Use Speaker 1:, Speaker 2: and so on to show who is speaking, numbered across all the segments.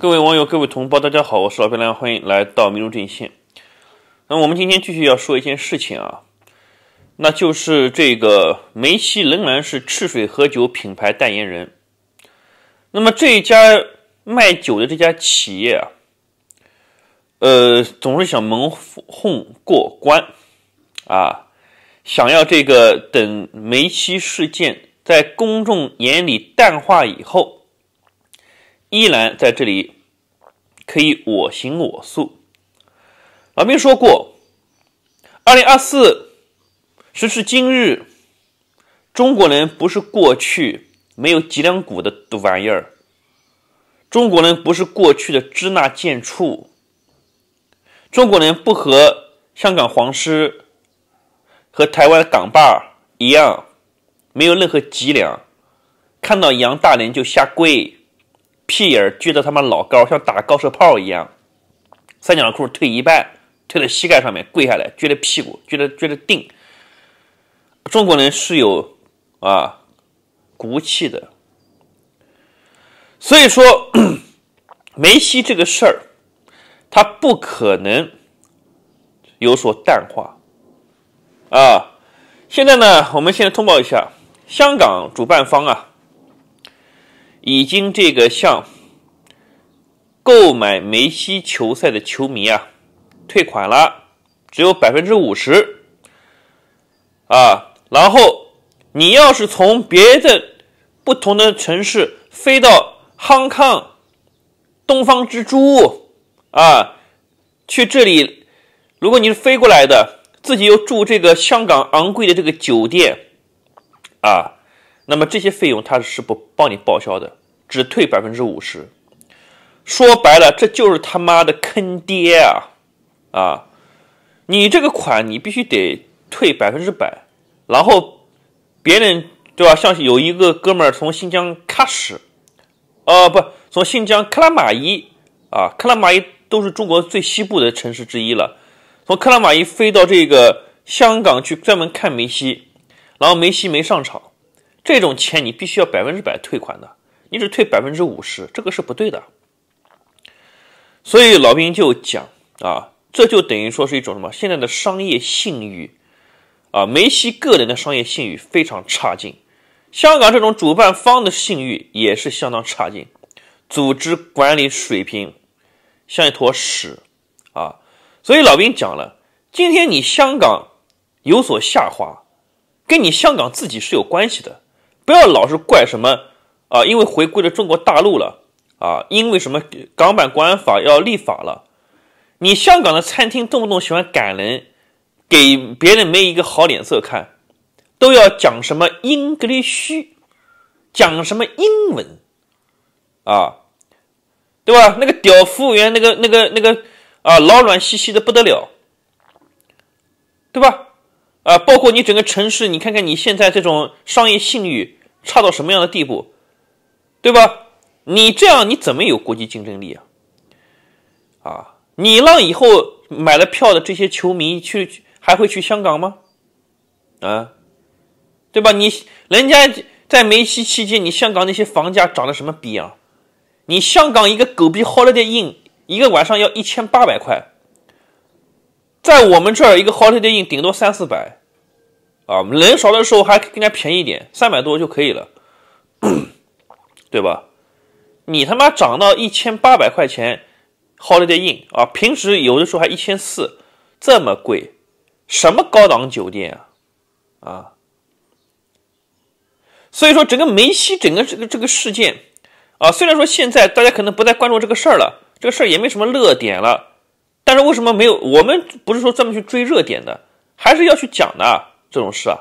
Speaker 1: 各位网友，各位同胞，大家好，我是老漂亮，欢迎来到民族阵线。那我们今天继续要说一件事情啊，那就是这个梅西仍然是赤水河酒品牌代言人。那么这家卖酒的这家企业啊，呃，总是想蒙混过关啊，想要这个等梅西事件在公众眼里淡化以后。依然在这里可以我行我素。老兵说过，二零二四时至今日，中国人不是过去没有脊梁骨的玩意儿，中国人不是过去的支那贱畜，中国人不和香港黄师和台湾港霸一样，没有任何脊梁，看到洋大人就下跪。屁眼撅得他妈老高，像打高射炮一样，三角裤退一半，退到膝盖上面跪下来，撅着屁股撅着撅着腚。中国人是有啊骨气的，所以说 梅西这个事儿，他不可能有所淡化啊。现在呢，我们先通报一下香港主办方啊。已经这个向购买梅西球赛的球迷啊，退款了，只有百分之五十。啊，然后你要是从别的不同的城市飞到 Hong Kong 东方之珠啊，去这里，如果你是飞过来的，自己又住这个香港昂贵的这个酒店，啊，那么这些费用他是不帮你报销的。只退百分之五十，说白了，这就是他妈的坑爹啊！啊，你这个款你必须得退百分之百。然后别人对吧？像有一个哥们儿从新疆喀什，呃，不，从新疆克拉玛依啊，克拉玛依都是中国最西部的城市之一了。从克拉玛依飞到这个香港去专门看梅西，然后梅西没上场，这种钱你必须要百分之百退款的。你只退百分之五十，这个是不对的。所以老兵就讲啊，这就等于说是一种什么？现在的商业信誉啊，梅西个人的商业信誉非常差劲，香港这种主办方的信誉也是相当差劲，组织管理水平像一坨屎啊。所以老兵讲了，今天你香港有所下滑，跟你香港自己是有关系的，不要老是怪什么。啊，因为回归了中国大陆了，啊，因为什么？港版国安法要立法了，你香港的餐厅动不动喜欢赶人，给别人没一个好脸色看，都要讲什么英 h 讲什么英文，啊，对吧？那个屌服务员，那个那个那个啊，老软兮兮的不得了，对吧？啊，包括你整个城市，你看看你现在这种商业信誉差到什么样的地步？对吧？你这样你怎么有国际竞争力啊？啊，你让以后买了票的这些球迷去还会去香港吗？啊，对吧？你人家在梅西期间，你香港那些房价涨的什么逼啊？你香港一个狗逼 holiday in 一个晚上要一千八百块，在我们这儿一个 holiday in 顶多三四百，啊，人少的时候还更加便宜一点，三百多就可以了。对吧？你他妈涨到一千八百块钱，薅的得硬啊！平时有的时候还一千四，这么贵，什么高档酒店啊？啊！所以说整个梅西整个这个这个事件啊，虽然说现在大家可能不再关注这个事儿了，这个事儿也没什么热点了，但是为什么没有？我们不是说专门去追热点的，还是要去讲的这种事啊。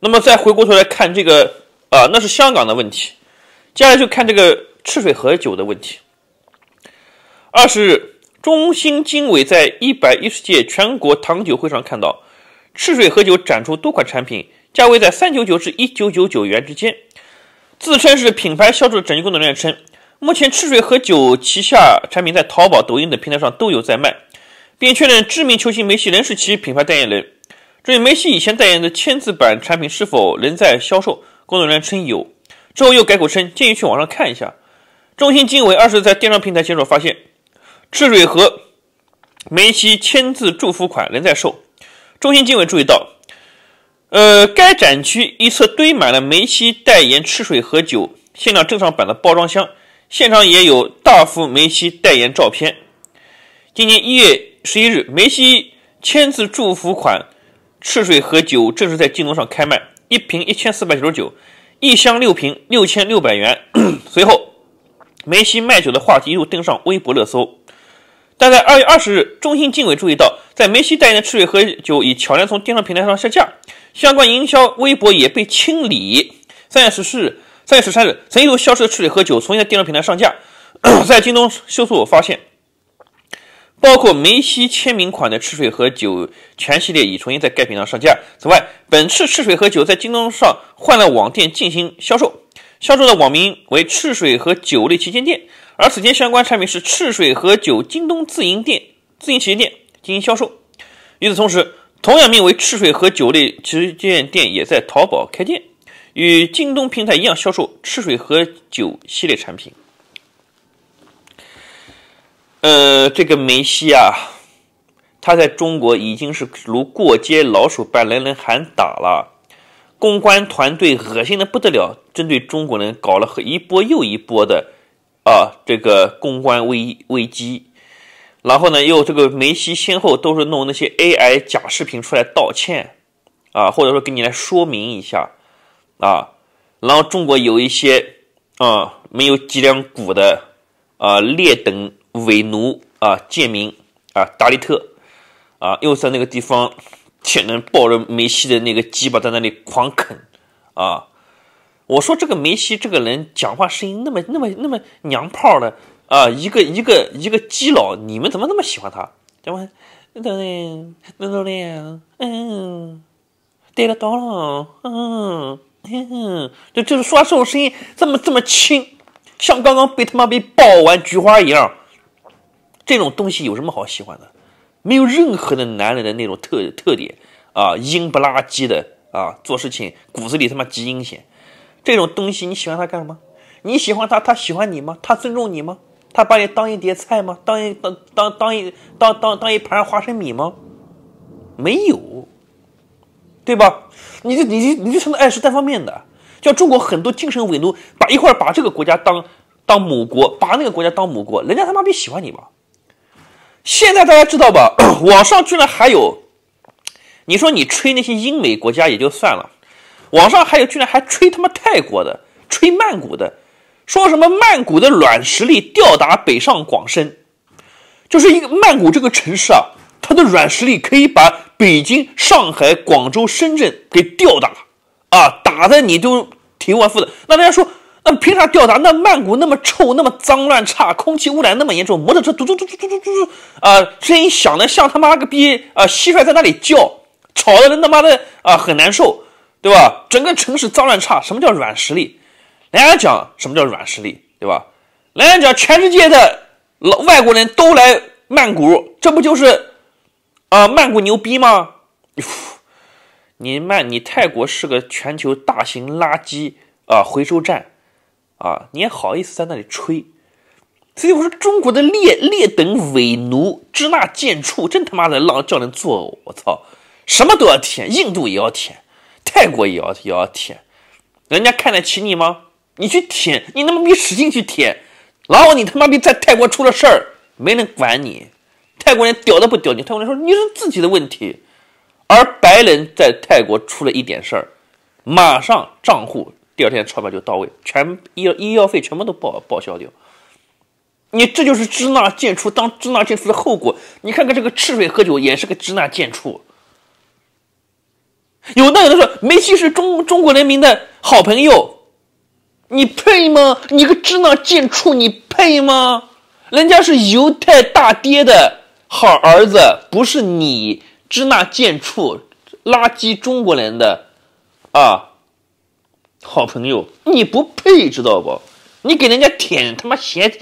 Speaker 1: 那么再回过头来看这个啊，那是香港的问题。接下来就看这个赤水河酒的问题。二十日，中新经纬在一百一十届全国糖酒会上看到，赤水河酒展出多款产品，价位在三九九至一九九九元之间。自称是品牌销售的，整酒工作人员称，目前赤水河酒旗下产品在淘宝、抖音等平台上都有在卖，并确认知名球星梅西仍是其品牌代言人。至于梅西以前代言的签字版产品是否仍在销售，工作人员称有。之后又改口称建议去网上看一下。中心经纬二十在电商平台检索发现，赤水河梅西签字祝福款仍在售。中心经纬注意到，呃，该展区一侧堆满了梅西代言赤水河酒限量正常版的包装箱，现场也有大幅梅西代言照片。今年一月十一日，梅西签字祝福款赤水河酒正式在京东上开卖，一瓶一千四百九十九。一箱六瓶，六千六百元。随后，梅西卖酒的话题又登上微博热搜。但在二月二十日，中心经纬注意到，在梅西代言的赤水喝酒已悄然从电商平台上下架，相关营销微博也被清理。三月十四日，三月十三日，曾一度消失的赤水喝酒重新在电商平台上架。在京东搜索发现。包括梅西签名款的赤水和酒全系列已重新在该平台上架。此外，本次赤水和酒在京东上换了网店进行销售，销售的网名为“赤水和酒类旗舰店”，而此前相关产品是赤水和酒京东自营店、自营旗舰店进行销售。与此同时，同样名为“赤水和酒类旗舰店”也在淘宝开店，与京东平台一样销售赤水和酒系列产品。呃，这个梅西啊，他在中国已经是如过街老鼠般人人喊打了，公关团队恶心的不得了，针对中国人搞了一波又一波的啊，这个公关危危机，然后呢，又这个梅西先后都是弄那些 AI 假视频出来道歉啊，或者说给你来说明一下啊，然后中国有一些啊没有脊梁骨的啊劣等。韦奴啊，贱民啊，达利特啊，又在那个地方，天天抱着梅西的那个鸡巴在那里狂啃啊！我说这个梅西这个人讲话声音那么那么那么娘炮的啊，一个一个一个基佬，你们怎么那么喜欢他？怎么？懂了，懂了，嗯，对得到了，嗯，哼，就就是说话时候声音这么这么轻，像刚刚被他妈被爆完菊花一样。这种东西有什么好喜欢的？没有任何的男人的那种特特点啊，阴不拉几的啊，做事情骨子里他妈极阴险。这种东西你喜欢他干什么？你喜欢他，他喜欢你吗？他尊重你吗？他把你当一碟菜吗？当一当当当一当当当一盘花生米吗？没有，对吧？你就你你就成了，爱是单方面的？像中国很多精神伟奴把一块把这个国家当当母国，把那个国家当母国，人家他妈别喜欢你吧？现在大家知道吧？网上居然还有，你说你吹那些英美国家也就算了，网上还有居然还吹他妈泰国的，吹曼谷的，说什么曼谷的软实力吊打北上广深，就是一个曼谷这个城市啊，它的软实力可以把北京、上海、广州、深圳给吊打啊，打的你都挺完负的。那大家说？凭啥调查？那曼谷那么臭，那么脏乱差，空气污染那么严重，摩托车嘟嘟嘟嘟嘟嘟嘟，呃，声音响的像他妈个逼，呃，蟋蟀在那里叫，吵的人他妈的啊很难受，对吧？整个城市脏乱差，什么叫软实力？人家讲什么叫软实力，对吧？人家讲全世界的老外国人都来曼谷，这不就是啊曼谷牛逼吗？你曼你泰国是个全球大型垃圾啊回收站。啊，你还好意思在那里吹？所以我说，中国的劣劣等伪奴、支那贱畜，真他妈的浪叫人作呕！我操，什么都要舔，印度也要舔，泰国也要也要舔，人家看得起你吗？你去舔，你他妈逼使劲去舔，然后你他妈逼在泰国出了事儿，没人管你，泰国人屌都不屌你，泰国人说你是自己的问题，而白人在泰国出了一点事儿，马上账户。第二天，钞票就到位，全医医药费全部都报报销掉。你这就是支那贱畜，当支那贱畜的后果。你看看这个赤水喝酒，也是个支那贱畜。有的有的说，梅西是中中国人民的好朋友，你配吗？你个支那贱畜，你配吗？人家是犹太大爹的好儿子，不是你支那贱畜，垃圾中国人的啊！好朋友，你不配知道不？你给人家舔他妈鞋，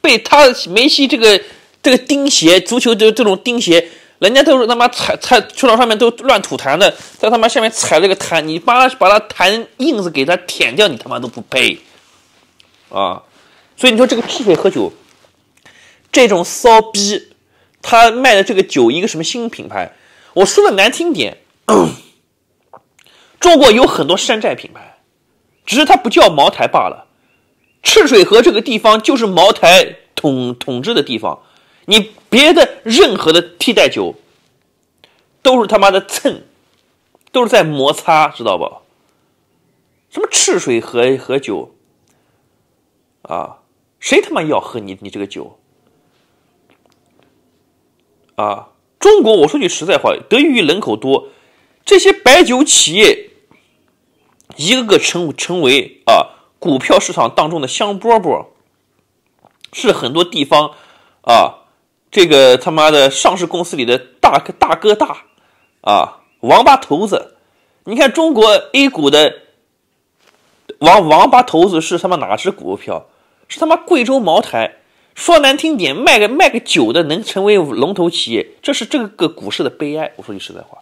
Speaker 1: 被他梅西这个这个钉鞋，足球的这种钉鞋，人家都是他妈踩，踩球场上面都乱吐痰的，在他妈下面踩了个痰，你妈他把他痰印子给他舔掉，你他妈都不配啊！所以你说这个劈腿喝酒，这种骚逼，他卖的这个酒一个什么新品牌？我说的难听点，中国有很多山寨品牌。只是它不叫茅台罢了，赤水河这个地方就是茅台统统治的地方，你别的任何的替代酒都是他妈的蹭，都是在摩擦，知道不？什么赤水河河酒啊，谁他妈要喝你你这个酒？啊，中国，我说句实在话，得益于人口多，这些白酒企业。一个个成成为啊，股票市场当中的香饽饽，是很多地方啊，这个他妈的上市公司里的大大哥大啊，王八头子。你看中国 A 股的王王八头子是他妈哪只股票？是他妈贵州茅台。说难听点，卖个卖个酒的能成为龙头企业，这是这个股市的悲哀。我说句实在话，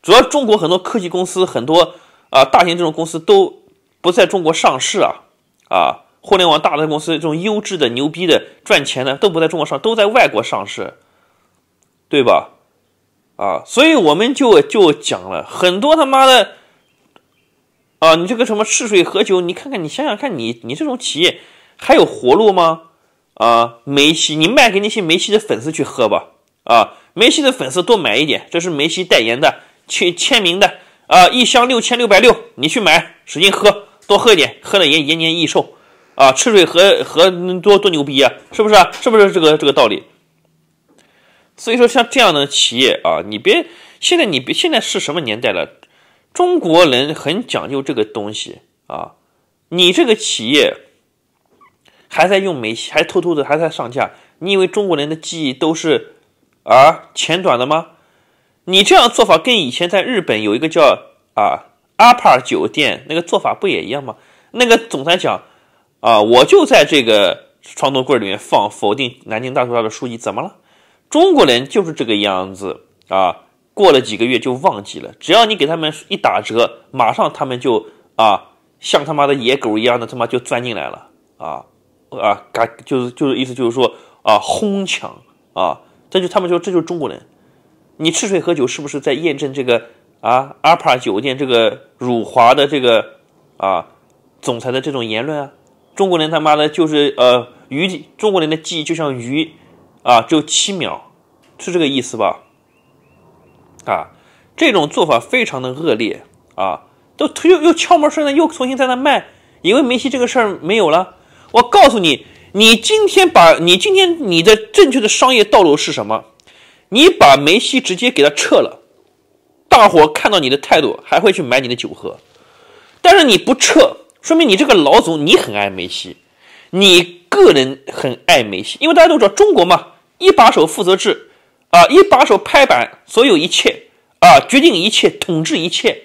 Speaker 1: 主要中国很多科技公司很多。啊，大型这种公司都不在中国上市啊，啊，互联网大的公司这种优质的、牛逼的、赚钱的都不在中国上，都在外国上市，对吧？啊，所以我们就就讲了很多他妈的，啊，你这个什么赤水河酒，你看看，你想想看，你你这种企业还有活路吗？啊，梅西，你卖给那些梅西的粉丝去喝吧，啊，梅西的粉丝多买一点，这是梅西代言的，签签名的。啊，一箱六千六百六，你去买，使劲喝，多喝一点，喝了延延年益寿啊！吃水喝喝多多牛逼啊，是不是？是不是这个这个道理？所以说，像这样的企业啊，你别现在你别现在是什么年代了，中国人很讲究这个东西啊！你这个企业还在用煤气，还偷偷的还在上架，你以为中国人的记忆都是啊浅短的吗？你这样做法跟以前在日本有一个叫啊 APA 酒店那个做法不也一样吗？那个总裁讲啊，我就在这个床头柜里面放否定南京大屠杀的书籍，怎么了？中国人就是这个样子啊！过了几个月就忘记了，只要你给他们一打折，马上他们就啊，像他妈的野狗一样的他妈就钻进来了啊啊！嘎，就是就是意思就是说啊，哄抢啊！这就他们就这就是中国人。你赤水喝酒是不是在验证这个啊？阿帕酒店这个辱华的这个啊，总裁的这种言论啊？中国人他妈的就是呃，鱼，中国人的记忆就像鱼啊，只有七秒，是这个意思吧？啊，这种做法非常的恶劣啊！都又又悄门声的又重新在那卖，以为梅西这个事儿没有了。我告诉你，你今天把你今天你的正确的商业道路是什么？你把梅西直接给他撤了，大伙看到你的态度还会去买你的酒喝。但是你不撤，说明你这个老总你很爱梅西，你个人很爱梅西。因为大家都知道中国嘛，一把手负责制啊，一把手拍板所有一切啊，决定一切，统治一切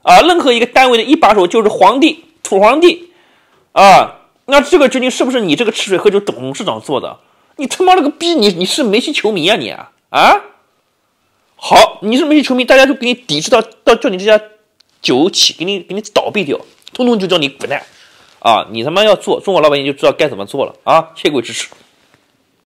Speaker 1: 啊。任何一个单位的一把手就是皇帝，土皇帝啊。那这个决定是不是你这个吃水喝酒董事长做的？你他妈了个逼，你你是梅西球迷啊你？啊，好，你是么一球迷，大家就给你抵制到到，叫你这家酒企给你给你倒闭掉，通通就叫你滚蛋，啊，你他妈要做，中国老百姓就知道该怎么做了啊，谢谢各位支持。